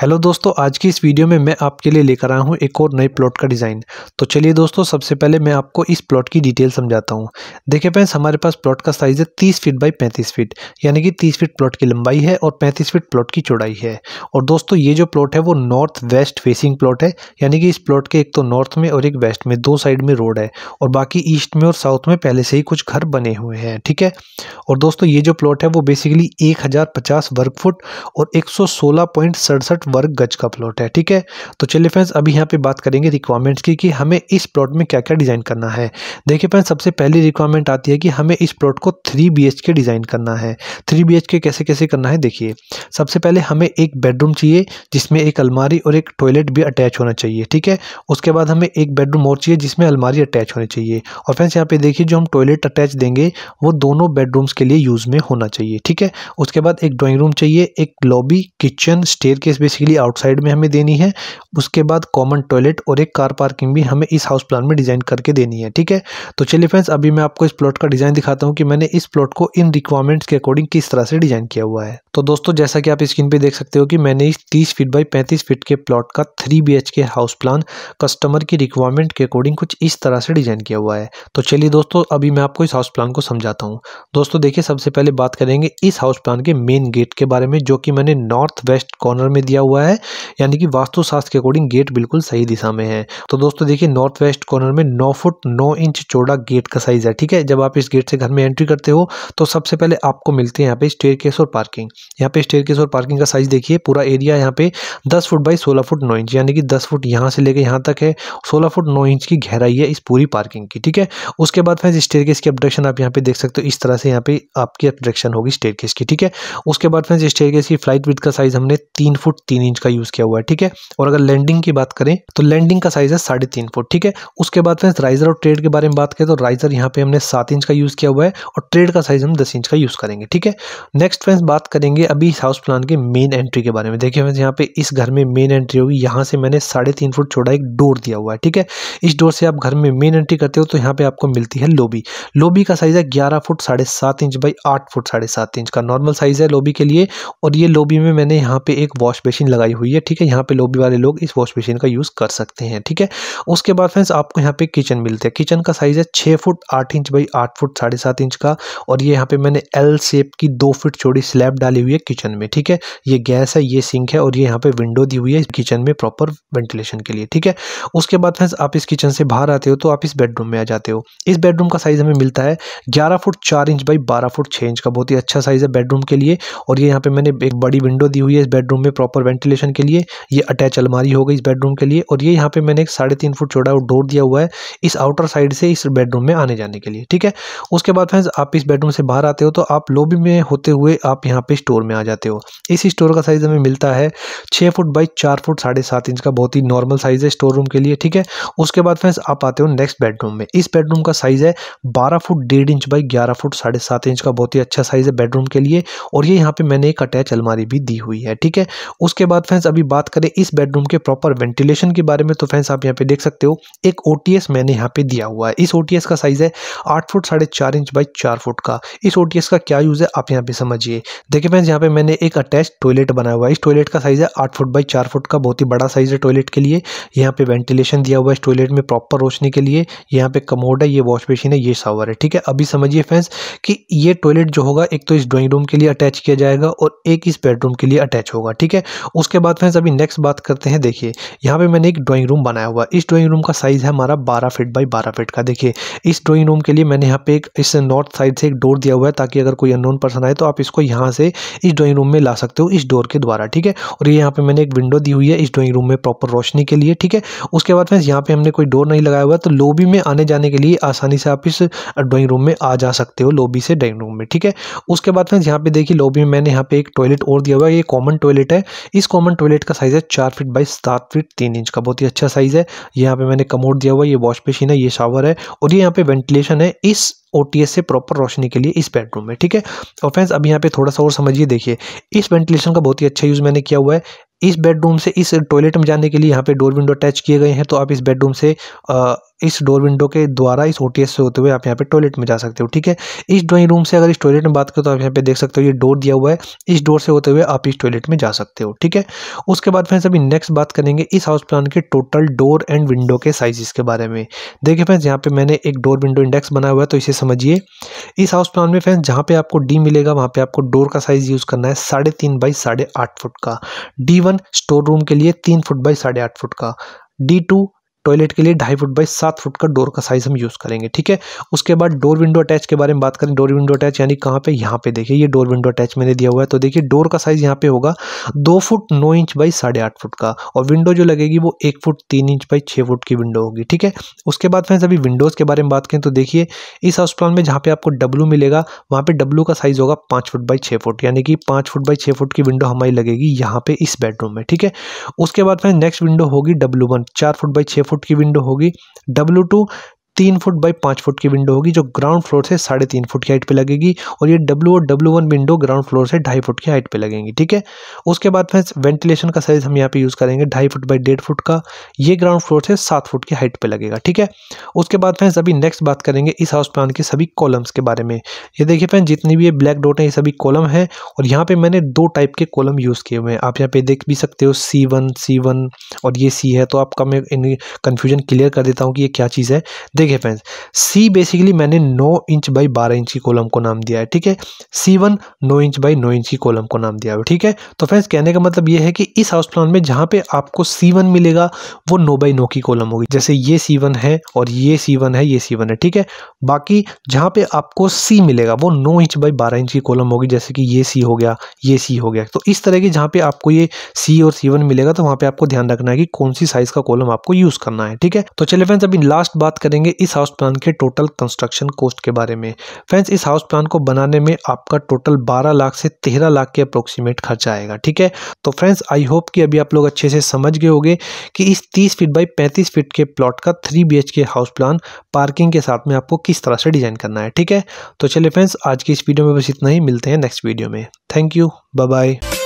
hello दोस्तों आज की इस वीडियो में मैं आपके लिए लेकर आया हूं एक और नए प्लॉट का डिज़ाइन तो चलिए दोस्तों सबसे पहले मैं आपको इस प्लॉट की डिटेल समझाता हूं देखिए पैंस हमारे पास प्लॉट का साइज़ है 30 फीट बाई 35 फीट यानी कि 30 फीट प्लॉट की लंबाई है और 35 फीट प्लॉट की चौड़ाई है और दोस्तों ये जो प्लॉट है वो नॉर्थ वेस्ट फेसिंग प्लॉट है यानी कि इस प्लॉट के एक तो नॉर्थ में और एक वेस्ट में दो साइड में रोड है और बाकी ईस्ट में और साउथ में पहले से ही कुछ घर बने हुए हैं ठीक है और दोस्तों ये जो प्लॉट है वो बेसिकली एक वर्ग फुट और एक प्लॉट वर्ग गज का प्लॉट है ठीक है तो चलिए फ्रेंड्स अभी यहाँ पे बात करेंगे रिक्वायरमेंट्स की कि हमें इस प्लॉट में क्या क्या डिज़ाइन करना है देखिए फ्रेंड्स सबसे पहली रिक्वायरमेंट आती है कि हमें इस प्लॉट को थ्री बी डिज़ाइन करना है थ्री बी कैसे कैसे करना है देखिए सबसे पहले हमें एक बेडरूम चाहिए जिसमें एक अलमारी और एक टॉयलेट भी अटैच होना चाहिए ठीक है उसके बाद हमें एक बेडरूम और चाहिए जिसमें अलमारी अटैच होनी चाहिए और फ्रेंड्स यहाँ पे देखिए जो हम टॉयलेट अटैच देंगे वो दोनों बेडरूम्स के लिए यूज़ में होना चाहिए ठीक है उसके बाद एक ड्राइंग रूम चाहिए एक lobby kitchen staircase basically outside में हमें देनी है उसके बाद कॉमन टॉयलेट और एक कार पार्किंग भी हमें इस हाउस प्लान में डिज़ाइन करके देनी है ठीक है तो चलिए फ्रेंड्स अभी मैं आपको इस प्लॉट का डिज़ाइन दिखाता हूँ कि मैंने इस प्लॉट को इन रिक्वायरमेंट्स के अकॉर्डिंग किस तरह से डिज़ाइन किया हुआ है तो दोस्तों जैसा कि आप स्क्रीन पर देख सकते हो कि मैंने इस तीस फीट बाई पैंतीस फीट के प्लॉट का three B house plan customer की रिक्वायरमेंट के अकॉर्डिंग कुछ इस तरह से डिज़ाइन किया हुआ है तो चलिए दोस्तों अभी मैं आपको इस हाउस प्लान को समझाता हूँ दोस्तों देखिए सबसे पहले बात करेंगे इस हाउस प्लान के मेन गेट के बारे में जो कि मैंने नॉर्थ वेस्ट कॉर्नर में दिया किया हुआ है यानी कि वास्तुशास्त्र के अकॉर्डिंग गेट बिल्कुल सही दिशा में है तो दोस्तों देखिए नॉर्थ वेस्ट कॉर्नर में नौ फुट नौ इंच चौड़ा गेट का साइज है ठीक है जब आप इस गेट से घर में एंट्री करते हो तो सबसे पहले आपको मिलते हैं यहाँ पे स्टेयर और पार्किंग यहाँ पे स्टेयर और पार्किंग का साइज देखिए पूरा एरिया यहाँ पे दस फुट बाई सोलह फुट नौ इंच यानी कि दस फुट यहाँ से लेकर यहाँ तक है सोलह फुट नौ इंच की गहराई है इस पूरी पार्किंग की ठीक है उसके बाद फ्रेंड्स स्टेयर केस की अपडक्शन आप यहाँ पे देख सकते हो इस तरह से यहाँ पे आपकी अपडक्शन होगी स्टेयर की ठीक है उसके बाद फ्रेंड्स स्टेयर की फ्लाइट विथ का साइज हमने तीन फुट तीन इंच का यूज़ किया हुआ है ठीक है और अगर लैंडिंग की बात करें तो लैंडिंग का साइज़ है साढ़े तीन फुट ठीक है उसके बाद फ्रेंड्स राइजर और ट्रेड के बारे में बात करें तो राइजर यहाँ पे हमने सात इंच का यूज़ किया हुआ है और ट्रेड का साइज़ हम दस इंच का यूज़ करेंगे ठीक है नेक्स्ट फ्रेंड्स बात करेंगे अभी इस हाउस प्लान के मेन एंट्री के बारे में देखिए फ्रेंड्स यहाँ पे इस घर में मेन एंट्री होगी यहाँ से मैंने साढ़े तीन फुट छोड़ा एक डोर दिया हुआ है ठीक है इस डोर से आप घर में मेन एंट्री करते हो तो यहाँ पे आपको मिलती है लोबी लोबी का साइज़ है ग्यारह फुट साढ़े सात इंच बाई आठ फुट साढ़े सात इंच का नॉर्मल साइज़ है लोबी के लिए और ये लोबी में मैंने यहाँ पे एक वॉश बेसिन मशीन लगाई हुई है ठीक है यहाँ पे लोबी वाले लोग इस वॉश मशीन का यूज़ कर सकते हैं ठीक है उसके बाद फ्रेंड्स आपको यहाँ पे किचन मिलते हैं किचन का साइज़ है छः फुट आठ इंच बाई आठ फुट साढ़े सात इंच का और ये यहाँ पे मैंने एल सेप की दो फुट चौड़ी स्लैब डाली हुई है किचन में ठीक है ये गैस है ये सिंक है और ये यहाँ पर विंडो दी हुई है किचन में प्रॉपर वेंटिलेशन के लिए ठीक है उसके बाद फ्रेंड्स आप इस किचन से बाहर आते हो तो आप इस बेडरूम में आ जाते हो इस बेडरूम का साइज़ हमें मिलता है ग्यारह फुट चार इंच बाई बारह फुट छः इंच का बहुत ही अच्छा साइज़ है बेडरूम के लिए और ये यहाँ पर मैंने एक बड़ी विंडो दी हुई है इस बेडरूम में प्रॉपर वेंटिलेशन के लिए ये अटैच अलमारी हो गई इस बेडरूम के लिए और ये यहाँ पे मैंने एक साढ़े तीन फुट चौड़ा डोर दिया हुआ है इस आउटर साइड से इस बेडरूम में आने जाने के लिए ठीक है उसके बाद फ्रेंड्स आप इस बेडरूम से बाहर आते हो तो आप लॉबी में होते हुए आप यहाँ पे स्टोर में आ जाते हो इस स्टोर का साइज़ हमें मिलता है छः फुट बाई चार फुट साढ़े सात इंच का बहुत ही नॉर्मल साइज़ है स्टोर रूम के लिए ठीक है उसके बाद फ्रेंड्स आप आते हो नेक्स्ट बेडरूम में इस बेडरूम का साइज़ है बारह फुट डेढ़ इंच बाई ग्यारह फुट साढ़े सात इंच का बहुत ही अच्छा साइज़ है बेडरूम के लिए और ये यहाँ पर मैंने एक अटैच अलमारी भी दी हुई है ठीक है उसके उसके बाद फ्रेंड्स अभी बात करें इस बेडरूम के प्रॉपर वेंटिलेशन के बारे में तो फ्रेंड्स आप यहाँ पे देख सकते हो एक ओ मैंने यहाँ पे दिया हुआ है इस ओ का साइज़ है आठ फुट साढ़े चार इंच बाई चार फुट का इस ओ का क्या यूज़ है आप यहाँ पे समझिए देखिए फ्रेंड्स यहाँ पे मैंने एक अटैच टॉयलेट बनाया हुआ है इस टॉयलेट का साइज़ है आठ फुट बाई चार फुट का बहुत ही बड़ा साइज़ है टॉयलेट के लिए यहाँ पे वेंटिलेशन दिया हुआ है इस टॉयलेट में प्रॉपर रोशनी के लिए यहाँ पे कमोड है ये वॉश मशीन है ये शावर है ठीक है अभी समझिए फ्रेंड्स कि ये टॉयलेट जो होगा एक तो इस ड्राइंग रूम के लिए अटैच किया जाएगा और एक इस बेडरूम के लिए अटैच होगा ठीक है उसके बाद फ्रेंड्स अभी नेक्स्ट बात करते हैं देखिए यहाँ पे मैंने एक ड्राइंग रूम बनाया हुआ इस ड्राइंग रूम का साइज़ है हमारा बारह फिट बाई बारह फिट का देखिए इस ड्राइंग रूम के लिए मैंने यहाँ पे एक इस नॉर्थ साइड से एक डोर दिया हुआ है ताकि अगर कोई अननोन पर्सन आए तो आप इसको यहाँ से इस ड्राइंग रूम में ला सकते हो इस डोर के द्वारा ठीक है और ये यहाँ पर मैंने एक विंडो दी हुई है इस ड्राइंग रूम में प्रॉपर रोशनी के लिए ठीक है उसके बाद फ्रेंड्स यहाँ पर हमने कोई डोर नहीं लगाया हुआ तो लॉबी में आने जाने के लिए आसानी से आप इस ड्राइंग रूम में आ जा सकते हो लॉबी से ड्राइंग रूम में ठीक है उसके बाद फ्रेंड्स यहाँ पे देखिए लॉबी में मैंने यहाँ पे एक टॉयलेट और दिया हुआ है ये कॉमन टॉयलेट है इस कॉमन टॉयलेट का साइज़ है चार फीट बाई सात फीट तीन इंच का बहुत ही अच्छा साइज़ है यहाँ पे मैंने कमोड दिया हुआ ये वॉश मशीन है ये शावर है और ये यहाँ पे वेंटिलेशन है इस ओ से प्रॉपर रोशनी के लिए इस बेडरूम में ठीक है और फ्रेंड्स अब यहाँ पे थोड़ा सा और समझिए देखिए इस वेंटिलेशन का बहुत ही अच्छा यूज़ मैंने किया हुआ है इस बेडरूम से इस टॉयलेट में जाने के लिए यहाँ पे डोर विंडो अटैच किए गए हैं तो आप इस बेडरूम से आ, इस डोर विंडो के द्वारा इस ओटीएस से होते हुए आप यहाँ पे टॉयलेट में जा सकते हो ठीक है इस ड्राइंग रूम से अगर इस टॉयलेट में बात करें तो आप यहाँ पे देख सकते हो ये डोर दिया हुआ है इस डोर से होते हुए आप इस टॉयलेट में जा सकते हो ठीक है उसके बाद फ्रेंड्स अभी नेक्स्ट बात करेंगे इस हाउस प्लान के टोटल डोर एंड विंडो के साइजेस के बारे में देखिए फ्रेंड्स यहाँ पे मैंने एक डोर विंडो इंडेक्स बनाया हुआ है तो इसे समझिए इस हाउस प्लान में फ्रेंड्स जहाँ पे आपको डी मिलेगा वहाँ पे आपको डोर का साइज यूज़ करना है साढ़े तीन बाई साढ़े आठ फुट का डी वन स्टोर रूम के लिए तीन फुट बाई साढ़े आठ फुट का डी टू टॉयलेट के लिए ढाई फुट बाई सात फुट का डोर का साइज़ हम यूज़ करेंगे ठीक है उसके बाद डोर विंडो अटैच के बारे में बात करें डोर विंडो अटैच यानी कहाँ पे यहाँ पे देखिए ये डोर विंडो अटैच मैंने दिया हुआ है तो देखिए डोर का साइज़ यहाँ पे होगा दो फुट नौ इंच बाई साढ़े आठ फुट का और विंडो जो लगेगी वो एक फुट तीन इंच बाई छः फुट की विंडो होगी ठीक है उसके बाद फ्रेंड्स अभी विंडोज़ के बारे में बात करें तो देखिए इस हाउस प्लान में जहाँ पे आपको डब्लू मिलेगा वहाँ पर डब्लू का साइज़ होगा पाँच फुट बाई छः फुट यानी कि पाँच फुट बाई छः फुट की विंडो हमारी लगेगी यहाँ पे इस बेडरूम में ठीक है उसके बाद फ्रेंड्स नेक्स्ट विंडो होगी डब्लू वन चार फुट बाई छः फुट की विंडो होगी डब्ल्यू टू तीन फुट बाई पाँच फुट की विंडो होगी जो ग्राउंड फ्लोर से साढ़े तीन फुट की हाइट पे लगेगी और ये डब्ल्यू और W one window ground floor से ढाई फुट की हाइट पे लगेंगी ठीक है उसके बाद फिर वेंटिलेशन का साइज़ हम यहाँ पे यूज़ करेंगे ढाई फुट बाई डेढ़ फुट का ये ग्राउंड फ्लोर से सात फुट की हाइट पर लगेगा ठीक है उसके बाद फिर अभी नेक्स्ट बात करेंगे इस हाउस प्लान के सभी कॉलम्स के बारे में ये देखिए फैन जितनी भी ये ब्लैक डॉट हैं ये सभी कॉलम हैं और यहाँ पर मैंने दो टाइप के कॉलम यूज़ किए हुए हैं आप यहाँ पे देख भी सकते हो सी वन सी वन और ये सी है तो आपका मैं कन्फ्यूजन क्लियर कर देता हूँ कि ये क्या चीज़ है देख ठीक है फ्रेंड्स सी बेसिकली मैंने नौ इंच बाई बारह इंच की कॉलम को नाम दिया है ठीक है सी वन नौ इंच बाई नौ इंच की कॉलम को नाम दिया है ठीक है तो फ्रेंड्स कहने का मतलब ये है कि इस हाउस प्लान में जहाँ पे आपको सी वन मिलेगा वो नौ बाई नौ की कॉलम होगी जैसे ये सी वन है और ये सी वन है ये सी वन है ठीक है बाकी जहाँ पे आपको सी मिलेगा वो नौ इंच बाई बारह इंच की कॉलम होगी जैसे कि ये सी हो गया ये सी हो गया तो इस तरह की जहाँ पे आपको ये सी और सी वन मिलेगा तो वहाँ पे आपको ध्यान रखना है कि कौन सी साइज का कॉलम आपको यूज़ करना है ठीक है तो चलिए फ्रेंड्स अभी लास्ट बात करेंगे इस हाउस प्लान के टोटल कंस्ट्रक्शन कॉस्ट के बारे में फ्रेंड्स इस हाउस प्लान को बनाने में आपका टोटल 12 लाख से 13 लाख के अप्रोक्सीमेट खर्चा आएगा ठीक है तो फ्रेंड्स आई होप कि अभी आप लोग अच्छे से समझ गए होंगे कि इस 30 फीट बाई 35 फीट के प्लॉट का 3 के हाउस प्लान पार्किंग के साथ में आपको किस तरह से डिजाइन करना है ठीक है तो चलिए फ्रेंड्स आज की इस वीडियो में बस इतना ही मिलते हैं नेक्स्ट वीडियो में थैंक यू बाय